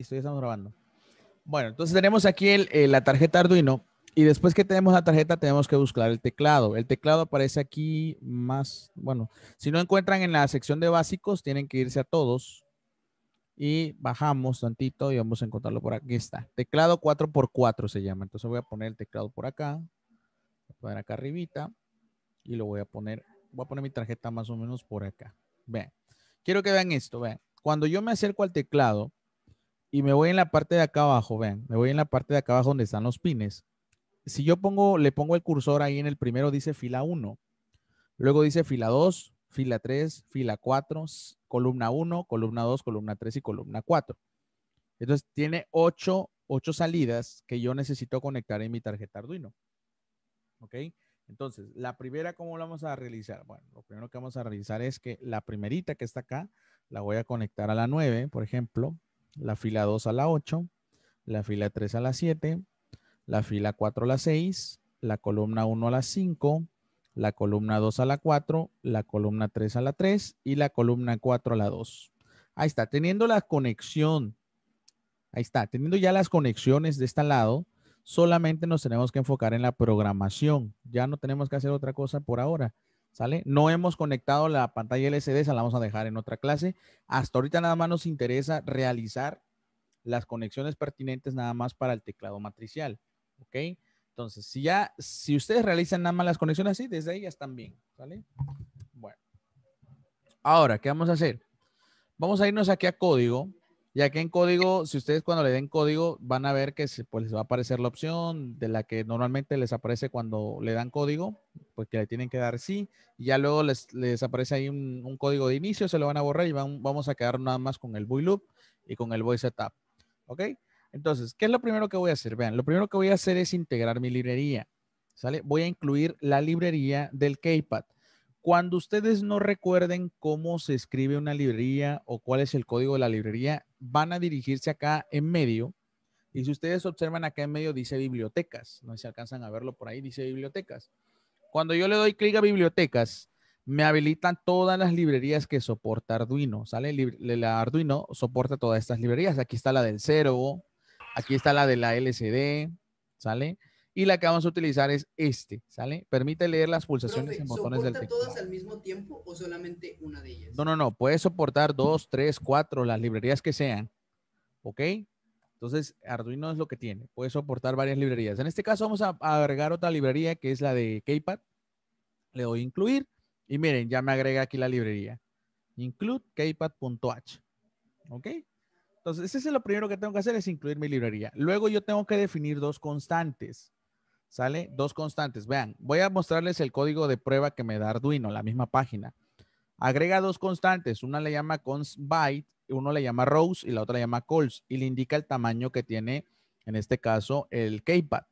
Listo, estamos grabando. Bueno, entonces tenemos aquí eh, la tarjeta Arduino y después que tenemos la tarjeta tenemos que buscar el teclado. El teclado aparece aquí más, bueno, si no encuentran en la sección de básicos, tienen que irse a todos y bajamos tantito y vamos a encontrarlo por aquí. está. Teclado 4x4 se llama. Entonces voy a poner el teclado por acá, voy a poner acá arribita y lo voy a poner, voy a poner mi tarjeta más o menos por acá. Vean, quiero que vean esto, vean. Cuando yo me acerco al teclado, y me voy en la parte de acá abajo, vean, me voy en la parte de acá abajo donde están los pines. Si yo pongo, le pongo el cursor ahí en el primero, dice fila 1, luego dice fila 2, fila 3, fila 4, columna 1, columna 2, columna 3 y columna 4. Entonces tiene 8, 8 salidas que yo necesito conectar en mi tarjeta Arduino. ¿Ok? Entonces, la primera, ¿cómo la vamos a realizar? Bueno, lo primero que vamos a realizar es que la primerita que está acá, la voy a conectar a la 9, por ejemplo, la fila 2 a la 8, la fila 3 a la 7, la fila 4 a la 6, la columna 1 a la 5, la columna 2 a la 4, la columna 3 a la 3 y la columna 4 a la 2. Ahí está, teniendo la conexión, ahí está, teniendo ya las conexiones de este lado, solamente nos tenemos que enfocar en la programación. Ya no tenemos que hacer otra cosa por ahora. ¿sale? No hemos conectado la pantalla LCD, esa la vamos a dejar en otra clase. Hasta ahorita nada más nos interesa realizar las conexiones pertinentes nada más para el teclado matricial, ¿ok? Entonces, si ya, si ustedes realizan nada más las conexiones así, desde ahí ya están bien, ¿sale? Bueno. Ahora, ¿qué vamos a hacer? Vamos a irnos aquí a código ya que en código, si ustedes cuando le den código, van a ver que pues, les va a aparecer la opción de la que normalmente les aparece cuando le dan código, porque pues, le tienen que dar sí, y ya luego les, aparece ahí un, código de inicio, se lo van a borrar y vamos a quedar nada más con el boy loop y con el boy setup. ¿Ok? Entonces, ¿qué es lo primero que voy a hacer? Vean, lo primero que voy a hacer es integrar mi librería. ¿Sale? Voy a incluir la librería del Keypad. Cuando ustedes no recuerden cómo se escribe una librería o cuál es el código de la librería, van a dirigirse acá en medio. Y si ustedes observan acá en medio, dice bibliotecas. No se alcanzan a verlo por ahí, dice bibliotecas. Cuando yo le doy clic a bibliotecas, me habilitan todas las librerías que soporta Arduino. ¿Sale? La Arduino soporta todas estas librerías. Aquí está la del Cero, aquí está la de la LCD, ¿sale? y la que vamos a utilizar es este, ¿sale? Permite leer las pulsaciones en botones del teclado. todas al mismo tiempo o solamente una de ellas? No, no, no, Puede soportar dos, tres, cuatro, las librerías que sean, ¿ok? Entonces, Arduino es lo que tiene, puede soportar varias librerías. En este caso vamos a agregar otra librería que es la de Keypad. Le doy incluir y miren, ya me agrega aquí la librería. Include keypad.h, ¿ok? Entonces, ese es lo primero que tengo que hacer, es incluir mi librería. Luego yo tengo que definir dos constantes. ¿Sale? Dos constantes. Vean, voy a mostrarles el código de prueba que me da Arduino, la misma página. Agrega dos constantes. Una le llama const byte, uno le llama rows y la otra le llama calls. Y le indica el tamaño que tiene, en este caso, el keypad.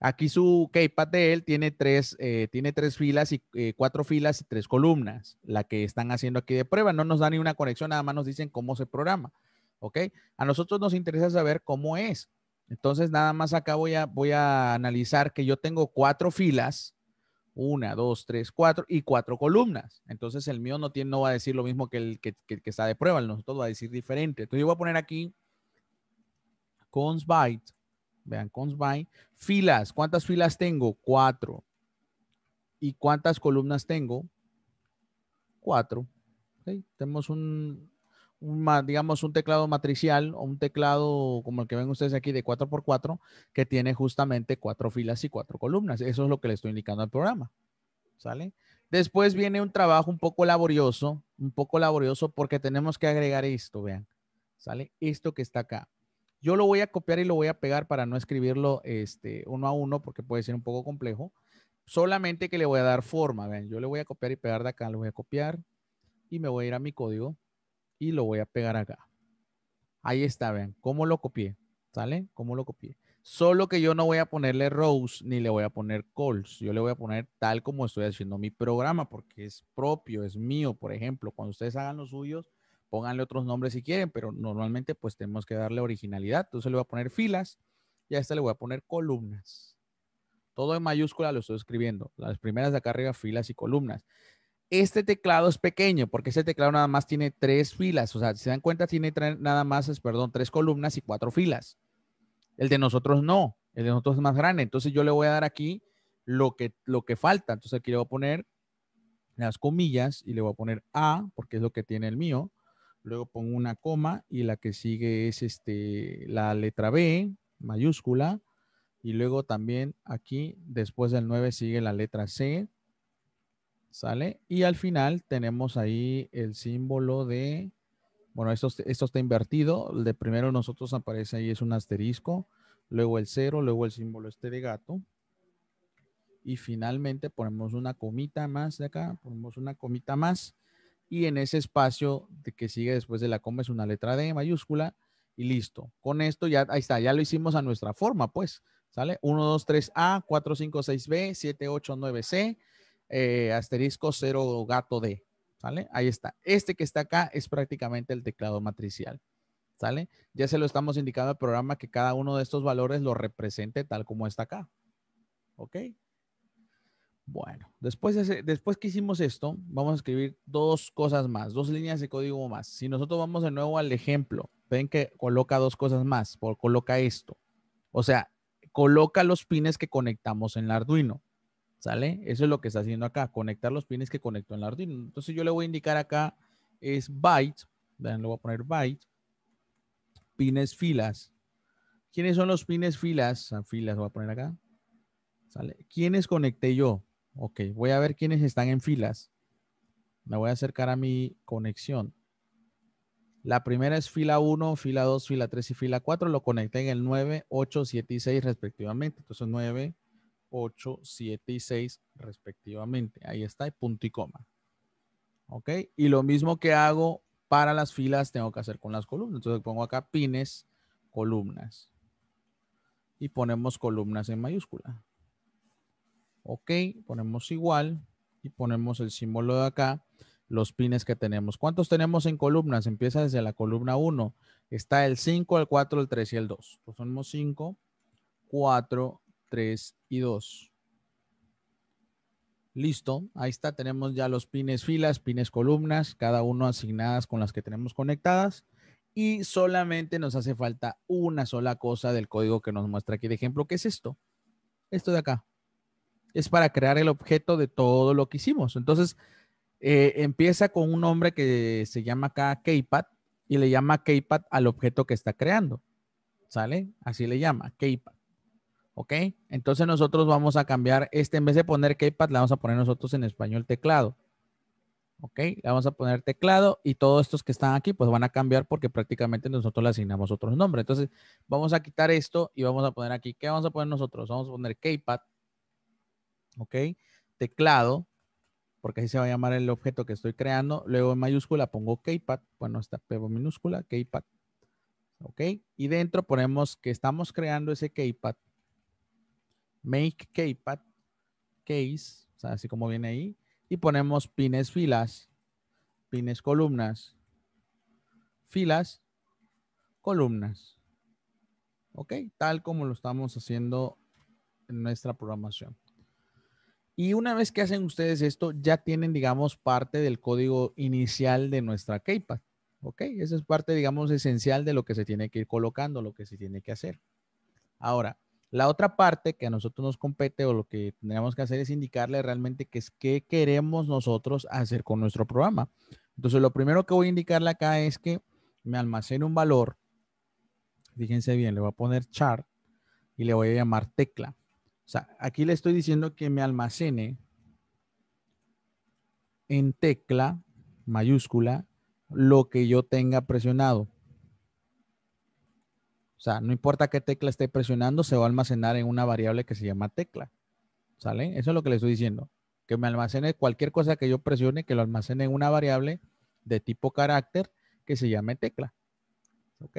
Aquí su keypad de él tiene tres, eh, tiene tres filas y eh, cuatro filas y tres columnas, la que están haciendo aquí de prueba. No nos da ni una conexión, nada más nos dicen cómo se programa. ¿Ok? A nosotros nos interesa saber cómo es. Entonces, nada más acá voy a, voy a analizar que yo tengo cuatro filas, una, dos, tres, cuatro, y cuatro columnas. Entonces, el mío no, tiene, no va a decir lo mismo que el que, está de prueba, el nosotros va a decir diferente. Entonces, yo voy a poner aquí cons byte. vean, cons by, filas. ¿Cuántas filas tengo? Cuatro. ¿Y cuántas columnas tengo? Cuatro. Tenemos un, digamos, un teclado matricial o un teclado como el que ven ustedes aquí de 4x4 que tiene justamente cuatro filas y cuatro columnas. Eso es lo que le estoy indicando al programa. ¿Sale? Después viene un trabajo un poco laborioso, un poco laborioso porque tenemos que agregar esto, vean. ¿Sale? Esto que está acá. Yo lo voy a copiar y lo voy a pegar para no escribirlo este, uno a uno porque puede ser un poco complejo. Solamente que le voy a dar forma, vean. Yo le voy a copiar y pegar de acá, lo voy a copiar y me voy a ir a mi código y lo voy a pegar acá. Ahí está, vean, cómo lo copié, ¿sale? Cómo lo copié. Solo que yo no voy a ponerle rows ni le voy a poner calls. Yo le voy a poner tal como estoy haciendo mi programa porque es propio, es mío. Por ejemplo, cuando ustedes hagan los suyos, pónganle otros nombres si quieren, pero normalmente pues tenemos que darle originalidad. Entonces le voy a poner filas y a esta le voy a poner columnas. Todo en mayúscula lo estoy escribiendo. Las primeras de acá arriba, filas y columnas. Este teclado es pequeño porque ese teclado nada más tiene tres filas. O sea, si se dan cuenta, tiene nada más, perdón, tres columnas y cuatro filas. El de nosotros no. El de nosotros es más grande. Entonces yo le voy a dar aquí lo que, lo que falta. Entonces aquí le voy a poner las comillas y le voy a poner A porque es lo que tiene el mío. Luego pongo una coma y la que sigue es este, la letra B mayúscula. Y luego también aquí, después del 9, sigue la letra C ¿Sale? Y al final tenemos ahí el símbolo de, bueno, esto, está invertido. El de primero nosotros aparece ahí es un asterisco, luego el cero, luego el símbolo este de gato. Y finalmente ponemos una comita más de acá, ponemos una comita más. Y en ese espacio que sigue después de la coma es una letra D mayúscula y listo. Con esto ya, ahí está, ya lo hicimos a nuestra forma, pues, ¿sale? 1, 2, 3, A, 4, 5, 6, B, 7, 8, 9, C, eh, asterisco 0 gato D. ¿Sale? Ahí está. Este que está acá es prácticamente el teclado matricial. ¿Sale? Ya se lo estamos indicando al programa que cada uno de estos valores lo represente tal como está acá. ¿Ok? Bueno, después, después que hicimos esto, vamos a escribir dos cosas más, dos líneas de código más. Si nosotros vamos de nuevo al ejemplo, ven que coloca dos cosas más, por, coloca esto. O sea, coloca los pines que conectamos en el Arduino. ¿Sale? Eso es lo que está haciendo acá, conectar los pines que conectó en la Arduino. Entonces yo le voy a indicar acá es byte, le voy a poner byte, pines filas. ¿Quiénes son los pines filas? Ah, filas voy a poner acá. ¿Sale? ¿Quiénes conecté yo? Ok, voy a ver quiénes están en filas. Me voy a acercar a mi conexión. La primera es fila 1, fila 2, fila 3 y fila 4. Lo conecté en el 9, 8, 7 y 6 respectivamente. Entonces 9, 8, 7 y 6 respectivamente. Ahí está, el punto y coma. ¿Ok? Y lo mismo que hago para las filas, tengo que hacer con las columnas. Entonces pongo acá pines, columnas. Y ponemos columnas en mayúscula. Ok, ponemos igual y ponemos el símbolo de acá, los pines que tenemos. ¿Cuántos tenemos en columnas? Empieza desde la columna 1. Está el 5, el 4, el 3 y el 2. Entonces ponemos 5, 4, 3 y 2. Listo, ahí está, tenemos ya los pines filas, pines columnas, cada uno asignadas con las que tenemos conectadas. Y solamente nos hace falta una sola cosa del código que nos muestra aquí de ejemplo, que es esto. Esto de acá. Es para crear el objeto de todo lo que hicimos. Entonces, eh, empieza con un nombre que se llama acá Keypad y le llama Keypad al objeto que está creando. ¿Sale? Así le llama, Keypad. ¿Ok? Entonces nosotros vamos a cambiar este, en vez de poner keypad, la vamos a poner nosotros en español teclado. ¿Ok? Le vamos a poner teclado y todos estos que están aquí pues van a cambiar porque prácticamente nosotros le asignamos otros nombres. Entonces vamos a quitar esto y vamos a poner aquí, ¿qué vamos a poner nosotros? Vamos a poner keypad. ¿Ok? Teclado, porque así se va a llamar el objeto que estoy creando. Luego en mayúscula pongo keypad, bueno, está P minúscula, keypad. ¿Ok? Y dentro ponemos que estamos creando ese keypad make keypad case, así como viene ahí, y ponemos pines filas, pines columnas, filas, columnas. ¿Ok? Tal como lo estamos haciendo en nuestra programación. Y una vez que hacen ustedes esto, ya tienen, digamos, parte del código inicial de nuestra keypad. ¿Ok? Esa es parte, digamos, esencial de lo que se tiene que ir colocando, lo que se tiene que hacer. Ahora, la otra parte que a nosotros nos compete o lo que tendríamos que hacer es indicarle realmente qué es qué queremos nosotros hacer con nuestro programa. Entonces, lo primero que voy a indicarle acá es que me almacene un valor. Fíjense bien, le voy a poner chart y le voy a llamar tecla. O sea, aquí le estoy diciendo que me almacene en tecla mayúscula lo que yo tenga presionado. O sea, no importa qué tecla esté presionando, se va a almacenar en una variable que se llama tecla. ¿Sale? Eso es lo que le estoy diciendo. Que me almacene cualquier cosa que yo presione, que lo almacene en una variable de tipo carácter que se llame tecla. ¿Ok?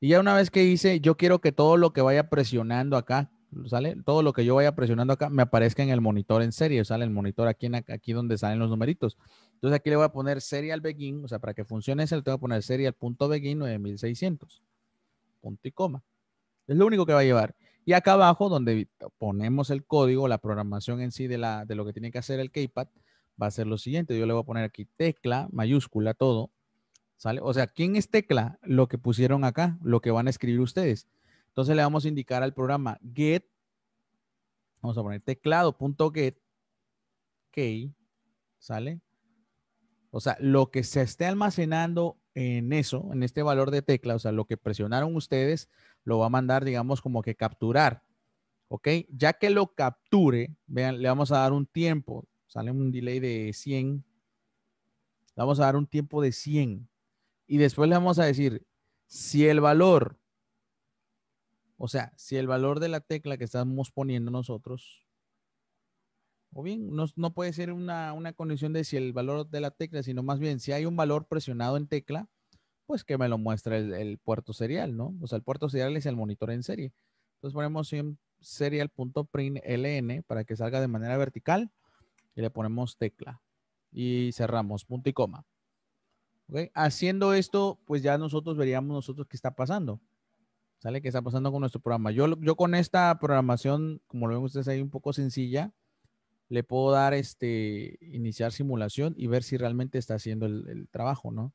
Y ya una vez que hice, yo quiero que todo lo que vaya presionando acá, ¿sale? Todo lo que yo vaya presionando acá me aparezca en el monitor en serie, ¿sale? El monitor aquí, aquí donde salen los numeritos. Entonces aquí le voy a poner serial begin, o sea, para que funcione eso, le tengo que poner serial.begin 9600 punto y coma. Es lo único que va a llevar. Y acá abajo, donde ponemos el código, la programación en sí de, la, de lo que tiene que hacer el keypad, va a ser lo siguiente. Yo le voy a poner aquí tecla, mayúscula, todo. ¿Sale? O sea, ¿quién es tecla? Lo que pusieron acá, lo que van a escribir ustedes. Entonces le vamos a indicar al programa get, vamos a poner teclado.get, key, ¿sale? O sea, lo que se esté almacenando en eso, en este valor de tecla, o sea, lo que presionaron ustedes, lo va a mandar, digamos, como que capturar. ¿Ok? Ya que lo capture, vean, le vamos a dar un tiempo. Sale un delay de 100. vamos a dar un tiempo de 100. Y después le vamos a decir, si el valor, o sea, si el valor de la tecla que estamos poniendo nosotros o bien, no, puede ser una, condición de si el valor de la tecla, sino más bien si hay un valor presionado en tecla, pues que me lo muestre el, puerto serial, ¿no? O sea, el puerto serial es el monitor en serie. Entonces ponemos serial.println ln para que salga de manera vertical y le ponemos tecla y cerramos, punto y coma. Haciendo esto, pues ya nosotros veríamos nosotros qué está pasando. ¿Sale? ¿Qué está pasando con nuestro programa? Yo, yo con esta programación, como lo ven ustedes ahí, un poco sencilla, le puedo dar este, iniciar simulación y ver si realmente está haciendo el, trabajo, ¿no?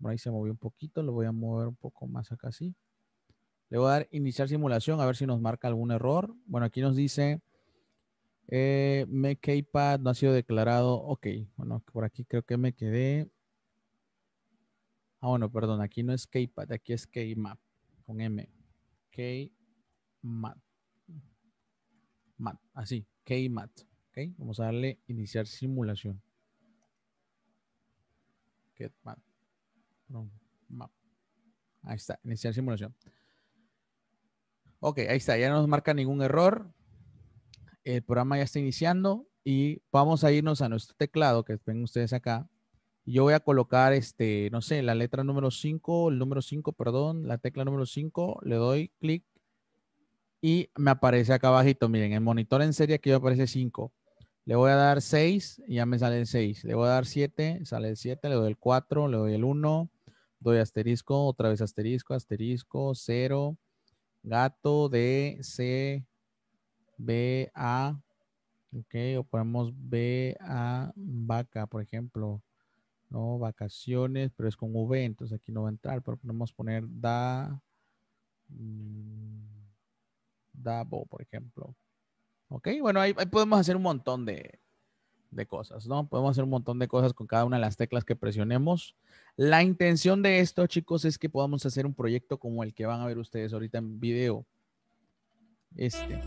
Por ahí se movió un poquito, lo voy a mover un poco más acá, así Le voy a dar iniciar simulación, a ver si nos marca algún error. Bueno, aquí nos dice, eh, MKPad no ha sido declarado, ok, bueno, por aquí creo que me quedé. Ah, bueno, perdón, aquí no es KPad, aquí es KMAP, con M. KMAP. MAT, así, KMAT vamos a darle iniciar simulación. Ahí está, iniciar simulación. Ok, ahí está, ya no nos marca ningún error. El programa ya está iniciando y vamos a irnos a nuestro teclado que ven ustedes acá. Yo voy a colocar, este, no sé, la letra número 5, el número 5, perdón, la tecla número 5, le doy clic y me aparece acá abajito, miren, el monitor en serie aquí me aparece 5. Le voy a dar 6 y ya me sale el 6. Le voy a dar 7, sale el 7, le doy el 4, le doy el 1, doy asterisco, otra vez asterisco, asterisco, 0, gato de C, B, A. Ok, o ponemos B, A, vaca, por ejemplo. No, vacaciones, pero es con V, entonces aquí no va a entrar, pero podemos poner da, da mm, dabo, por ejemplo. ¿Ok? Bueno, ahí, podemos hacer un montón de, de cosas, ¿no? Podemos hacer un montón de cosas con cada una de las teclas que presionemos. La intención de esto, chicos, es que podamos hacer un proyecto como el que van a ver ustedes ahorita en video. Este.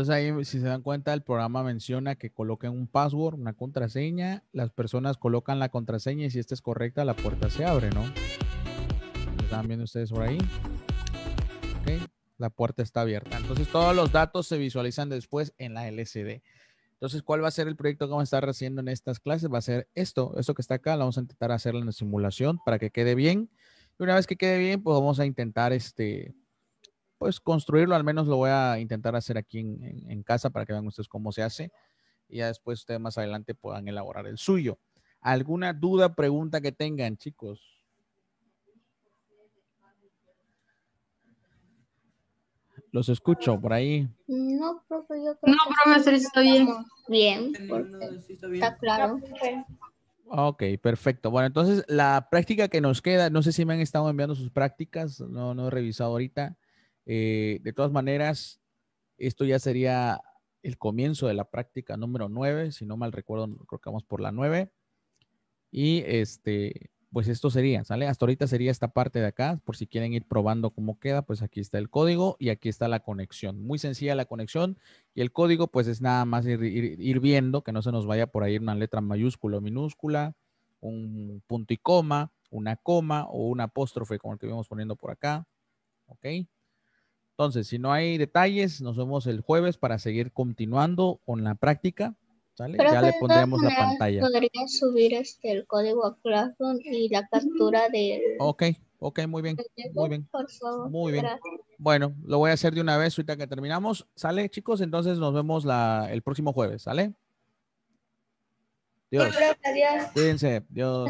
Entonces ahí, si se dan cuenta, el programa menciona que coloquen un password, una contraseña, las personas colocan la contraseña y si esta es correcta, la puerta se abre, ¿no? ¿Están viendo ustedes por ahí? Ok, la puerta está abierta. Entonces todos los datos se visualizan después en la LCD. Entonces, ¿cuál va a ser el proyecto que vamos a estar haciendo en estas clases? Va a ser esto, esto que está acá, lo vamos a intentar hacer en la simulación para que quede bien. Y una vez que quede bien, pues vamos a intentar este, pues construirlo, al menos lo voy a intentar hacer aquí en, casa para que vean ustedes cómo se hace y ya después ustedes más adelante puedan elaborar el suyo. ¿Alguna duda, pregunta que tengan, chicos? Los escucho por ahí. No, profe, yo creo No, profesor, está bien. Bien, está claro. Ok, perfecto. Bueno, entonces la práctica que nos queda, no sé si me han estado enviando sus prácticas, no, no he revisado ahorita. Eh, de todas maneras, esto ya sería el comienzo de la práctica número 9, si no mal recuerdo, creo que por la 9. Y este, pues esto sería, ¿sale? Hasta ahorita sería esta parte de acá, por si quieren ir probando cómo queda, pues aquí está el código y aquí está la conexión. Muy sencilla la conexión y el código pues es nada más ir, viendo que no se nos vaya por ahí una letra mayúscula o minúscula, un punto y coma, una coma o un apóstrofe como el que vimos poniendo por acá, ¿ok? Entonces, si no hay detalles, nos vemos el jueves para seguir continuando con la práctica. ¿sale? ya le pondremos la pantalla. Podría subir este, el código a Classroom y la captura de... Ok, ok, muy bien. Muy bien. Por favor, muy bien. Bueno, lo voy a hacer de una vez ahorita que terminamos. ¿Sale, chicos? Entonces nos vemos el próximo jueves, ¿sale? Dios. Adiós. Cuídense. Dios.